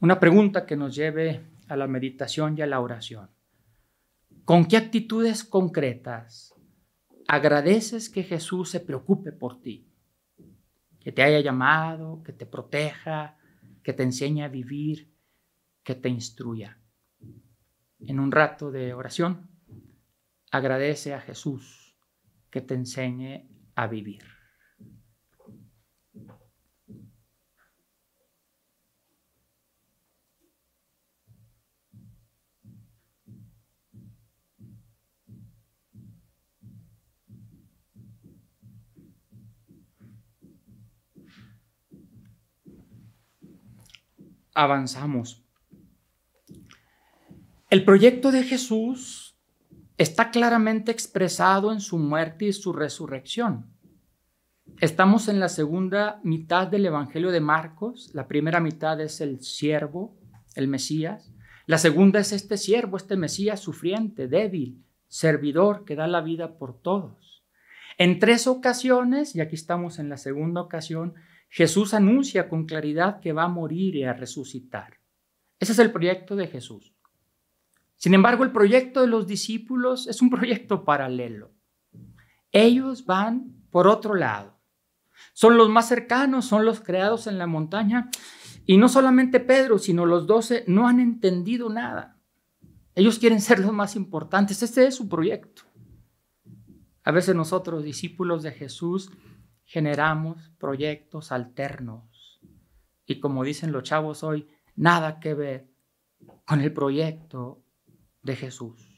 Una pregunta que nos lleve a la meditación y a la oración. ¿Con qué actitudes concretas agradeces que Jesús se preocupe por ti? Que te haya llamado, que te proteja, que te enseñe a vivir que te instruya. En un rato de oración, agradece a Jesús que te enseñe a vivir. Avanzamos el proyecto de Jesús está claramente expresado en su muerte y su resurrección. Estamos en la segunda mitad del Evangelio de Marcos. La primera mitad es el siervo, el Mesías. La segunda es este siervo, este Mesías sufriente, débil, servidor, que da la vida por todos. En tres ocasiones, y aquí estamos en la segunda ocasión, Jesús anuncia con claridad que va a morir y a resucitar. Ese es el proyecto de Jesús. Sin embargo, el proyecto de los discípulos es un proyecto paralelo. Ellos van por otro lado. Son los más cercanos, son los creados en la montaña. Y no solamente Pedro, sino los doce no han entendido nada. Ellos quieren ser los más importantes. Este es su proyecto. A veces nosotros, discípulos de Jesús, generamos proyectos alternos. Y como dicen los chavos hoy, nada que ver con el proyecto de Jesús.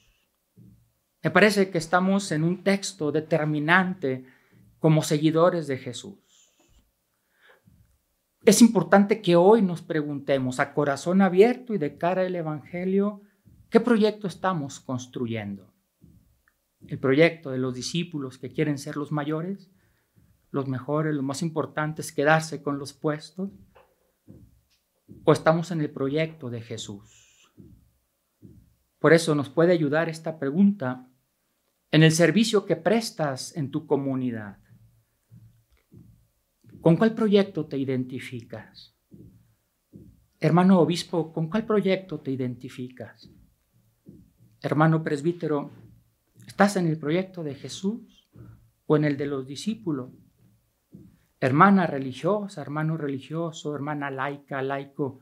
Me parece que estamos en un texto determinante como seguidores de Jesús. Es importante que hoy nos preguntemos a corazón abierto y de cara al Evangelio, ¿qué proyecto estamos construyendo? ¿El proyecto de los discípulos que quieren ser los mayores, los mejores, los más importantes, quedarse con los puestos? ¿O estamos en el proyecto de Jesús? Por eso nos puede ayudar esta pregunta en el servicio que prestas en tu comunidad. ¿Con cuál proyecto te identificas? Hermano obispo, ¿con cuál proyecto te identificas? Hermano presbítero, ¿estás en el proyecto de Jesús o en el de los discípulos? Hermana religiosa, hermano religioso, hermana laica, laico,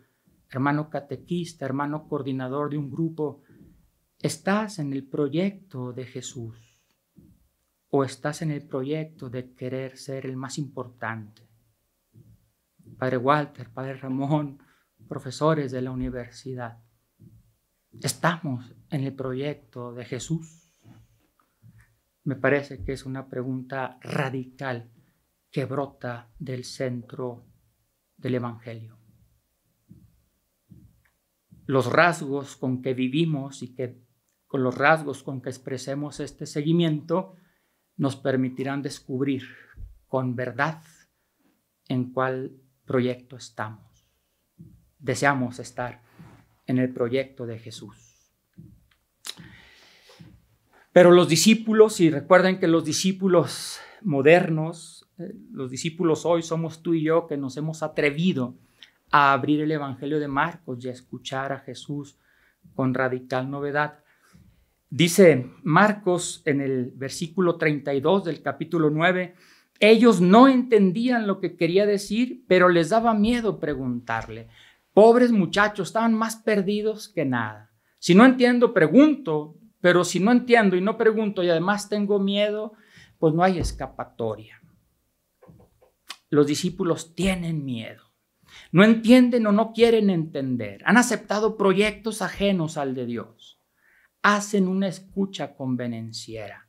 hermano catequista, hermano coordinador de un grupo, ¿Estás en el proyecto de Jesús o estás en el proyecto de querer ser el más importante? Padre Walter, Padre Ramón, profesores de la universidad, ¿estamos en el proyecto de Jesús? Me parece que es una pregunta radical que brota del centro del Evangelio. Los rasgos con que vivimos y que con los rasgos con que expresemos este seguimiento, nos permitirán descubrir con verdad en cuál proyecto estamos. Deseamos estar en el proyecto de Jesús. Pero los discípulos, y recuerden que los discípulos modernos, eh, los discípulos hoy somos tú y yo que nos hemos atrevido a abrir el Evangelio de Marcos y a escuchar a Jesús con radical novedad. Dice Marcos en el versículo 32 del capítulo 9, ellos no entendían lo que quería decir, pero les daba miedo preguntarle. Pobres muchachos, estaban más perdidos que nada. Si no entiendo, pregunto, pero si no entiendo y no pregunto y además tengo miedo, pues no hay escapatoria. Los discípulos tienen miedo. No entienden o no quieren entender. Han aceptado proyectos ajenos al de Dios hacen una escucha convenenciera.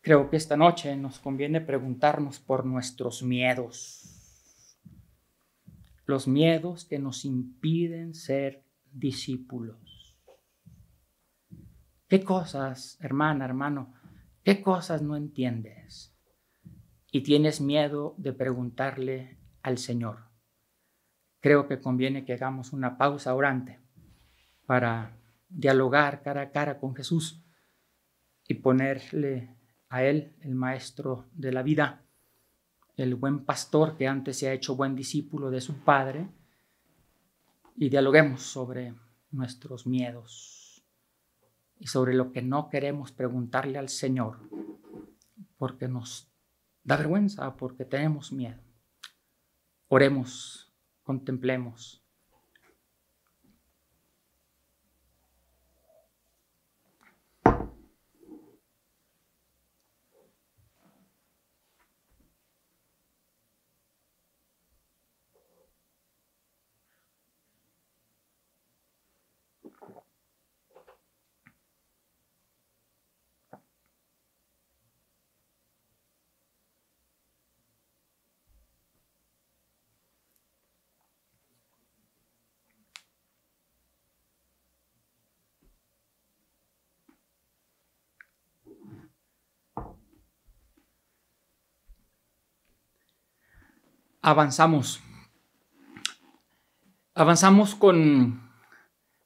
Creo que esta noche nos conviene preguntarnos por nuestros miedos, los miedos que nos impiden ser discípulos. ¿Qué cosas, hermana, hermano, qué cosas no entiendes? Y tienes miedo de preguntarle al Señor. Creo que conviene que hagamos una pausa orante para dialogar cara a cara con Jesús y ponerle a Él, el Maestro de la vida, el buen pastor que antes se ha hecho buen discípulo de su Padre, y dialoguemos sobre nuestros miedos y sobre lo que no queremos preguntarle al Señor, porque nos da vergüenza, porque tenemos miedo. Oremos, contemplemos avanzamos. Avanzamos con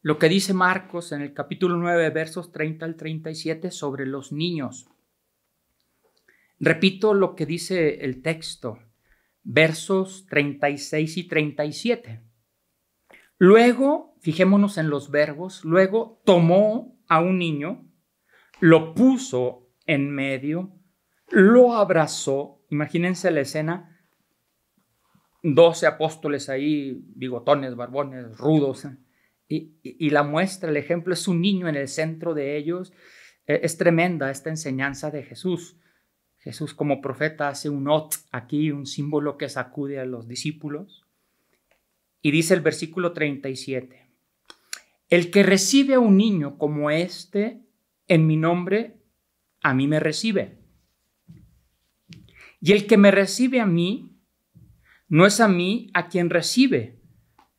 lo que dice Marcos en el capítulo 9, versos 30 al 37 sobre los niños. Repito lo que dice el texto, versos 36 y 37. Luego, fijémonos en los verbos, luego tomó a un niño, lo puso en medio, lo abrazó, imagínense la escena, 12 apóstoles ahí, bigotones, barbones, rudos. Y, la muestra, el ejemplo es un niño en el centro de ellos. E, es tremenda esta enseñanza de Jesús. Jesús como profeta hace un ot aquí, un símbolo que sacude a los discípulos. Y dice el versículo 37, el que recibe a un niño como este en mi nombre, a mí me recibe. Y el que me recibe a mí, no es a mí a quien recibe,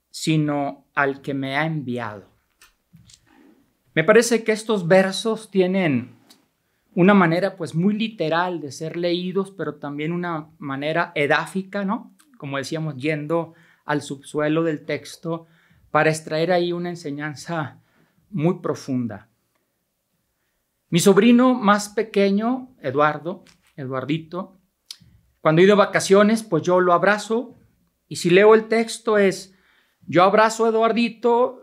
sino al que me ha enviado. Me parece que estos versos tienen una manera pues muy literal de ser leídos, pero también una manera edáfica, ¿no? Como decíamos, yendo al subsuelo del texto para extraer ahí una enseñanza muy profunda. Mi sobrino más pequeño, Eduardo, Eduardito, cuando he ido a vacaciones, pues yo lo abrazo. Y si leo el texto es, yo abrazo a Eduardito,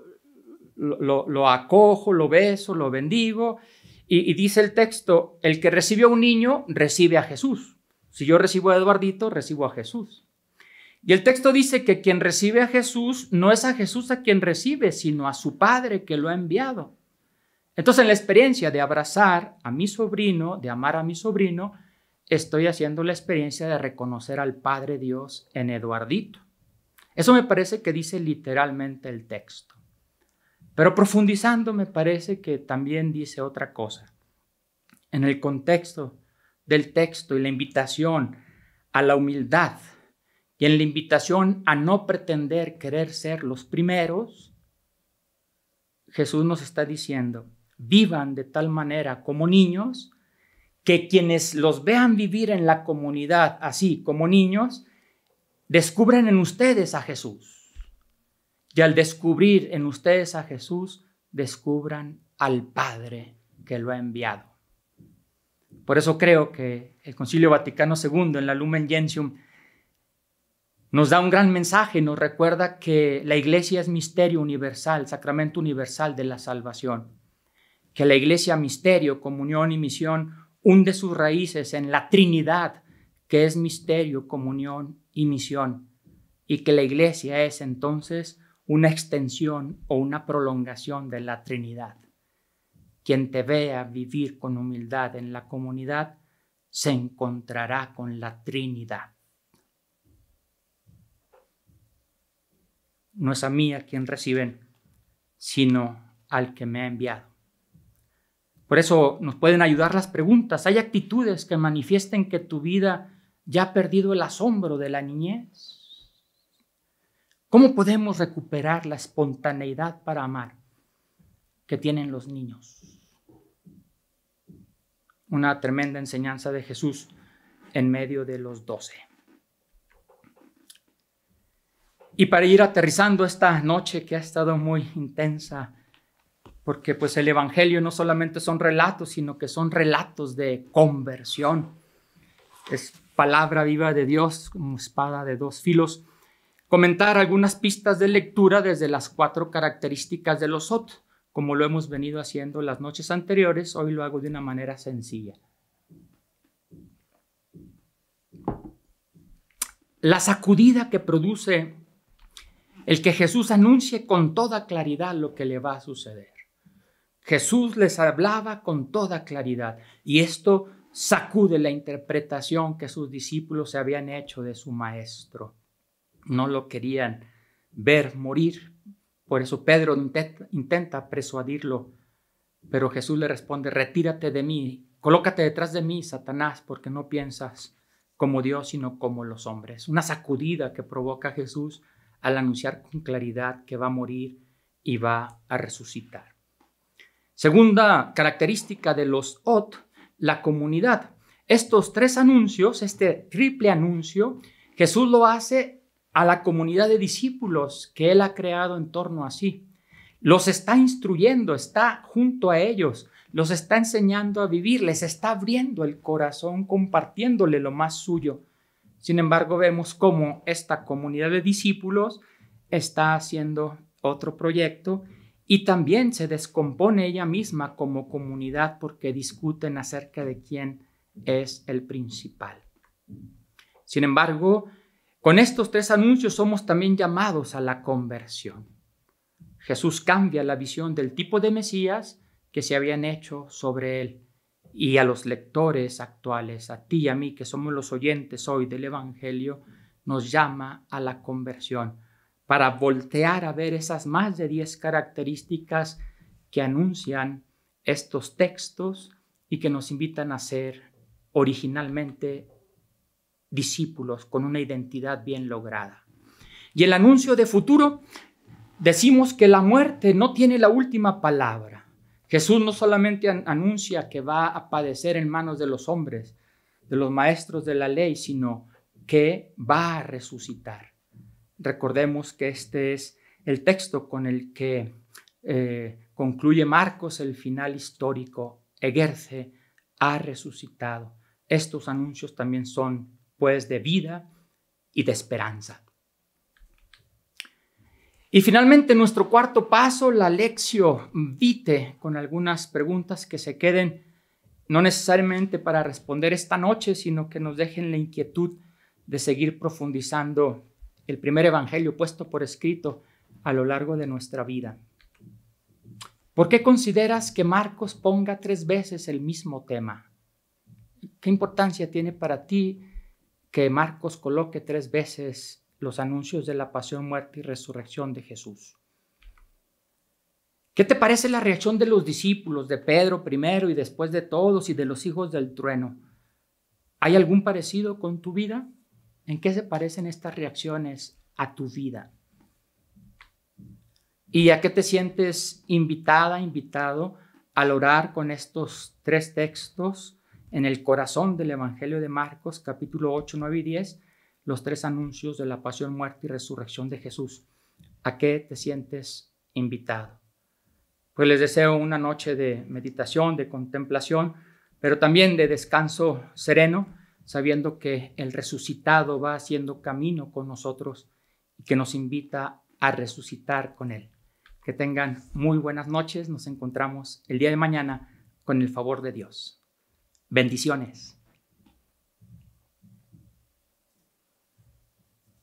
lo, acojo, lo beso, lo bendigo. Y, y, dice el texto, el que recibe a un niño, recibe a Jesús. Si yo recibo a Eduardito, recibo a Jesús. Y el texto dice que quien recibe a Jesús no es a Jesús a quien recibe, sino a su Padre que lo ha enviado. Entonces, en la experiencia de abrazar a mi sobrino, de amar a mi sobrino, estoy haciendo la experiencia de reconocer al Padre Dios en Eduardito. Eso me parece que dice literalmente el texto. Pero profundizando me parece que también dice otra cosa. En el contexto del texto y la invitación a la humildad y en la invitación a no pretender querer ser los primeros, Jesús nos está diciendo, vivan de tal manera como niños que quienes los vean vivir en la comunidad así como niños, descubran en ustedes a Jesús. Y al descubrir en ustedes a Jesús, descubran al Padre que lo ha enviado. Por eso creo que el Concilio Vaticano II en la Lumen Gentium nos da un gran mensaje, nos recuerda que la iglesia es misterio universal, sacramento universal de la salvación, que la iglesia misterio, comunión y misión hunde sus raíces en la Trinidad, que es misterio, comunión y misión, y que la iglesia es entonces una extensión o una prolongación de la Trinidad. Quien te vea vivir con humildad en la comunidad, se encontrará con la Trinidad. No es a mí a quien reciben, sino al que me ha enviado. Por eso nos pueden ayudar las preguntas. Hay actitudes que manifiesten que tu vida ya ha perdido el asombro de la niñez. ¿Cómo podemos recuperar la espontaneidad para amar que tienen los niños? Una tremenda enseñanza de Jesús en medio de los doce. Y para ir aterrizando esta noche que ha estado muy intensa, porque pues el Evangelio no solamente son relatos, sino que son relatos de conversión. Es palabra viva de Dios como espada de dos filos. Comentar algunas pistas de lectura desde las cuatro características de los OT, como lo hemos venido haciendo las noches anteriores, hoy lo hago de una manera sencilla. La sacudida que produce el que Jesús anuncie con toda claridad lo que le va a suceder. Jesús les hablaba con toda claridad y esto sacude la interpretación que sus discípulos se habían hecho de su maestro. No lo querían ver morir, por eso Pedro intenta, persuadirlo, pero Jesús le responde, retírate de mí, colócate detrás de mí, Satanás, porque no piensas como Dios, sino como los hombres. Una sacudida que provoca Jesús al anunciar con claridad que va a morir y va a resucitar. Segunda característica de los OT, la comunidad. Estos tres anuncios, este triple anuncio, Jesús lo hace a la comunidad de discípulos que él ha creado en torno a sí. Los está instruyendo, está junto a ellos, los está enseñando a vivir, les está abriendo el corazón, compartiéndole lo más suyo. Sin embargo, vemos cómo esta comunidad de discípulos está haciendo otro proyecto y también se descompone ella misma como comunidad porque discuten acerca de quién es el principal. Sin embargo, con estos tres anuncios somos también llamados a la conversión. Jesús cambia la visión del tipo de Mesías que se habían hecho sobre él y a los lectores actuales, a ti y a mí que somos los oyentes hoy del Evangelio, nos llama a la conversión para voltear a ver esas más de 10 características que anuncian estos textos y que nos invitan a ser originalmente discípulos con una identidad bien lograda. Y el anuncio de futuro, decimos que la muerte no tiene la última palabra. Jesús no solamente anuncia que va a padecer en manos de los hombres, de los maestros de la ley, sino que va a resucitar. Recordemos que este es el texto con el que eh, concluye Marcos el final histórico. Egerce ha resucitado. Estos anuncios también son, pues, de vida y de esperanza. Y finalmente, nuestro cuarto paso, la lección vite, con algunas preguntas que se queden no necesariamente para responder esta noche, sino que nos dejen la inquietud de seguir profundizando el primer evangelio puesto por escrito a lo largo de nuestra vida. ¿Por qué consideras que Marcos ponga tres veces el mismo tema? ¿Qué importancia tiene para ti que Marcos coloque tres veces los anuncios de la pasión, muerte y resurrección de Jesús? ¿Qué te parece la reacción de los discípulos, de Pedro primero y después de todos y de los hijos del trueno? ¿Hay algún parecido con tu vida? ¿En qué se parecen estas reacciones a tu vida? ¿Y a qué te sientes invitada, invitado al orar con estos tres textos en el corazón del Evangelio de Marcos, capítulo 8, 9 y 10, los tres anuncios de la pasión, muerte y resurrección de Jesús? ¿A qué te sientes invitado? Pues les deseo una noche de meditación, de contemplación, pero también de descanso sereno sabiendo que el resucitado va haciendo camino con nosotros y que nos invita a resucitar con Él. Que tengan muy buenas noches, nos encontramos el día de mañana con el favor de Dios. Bendiciones.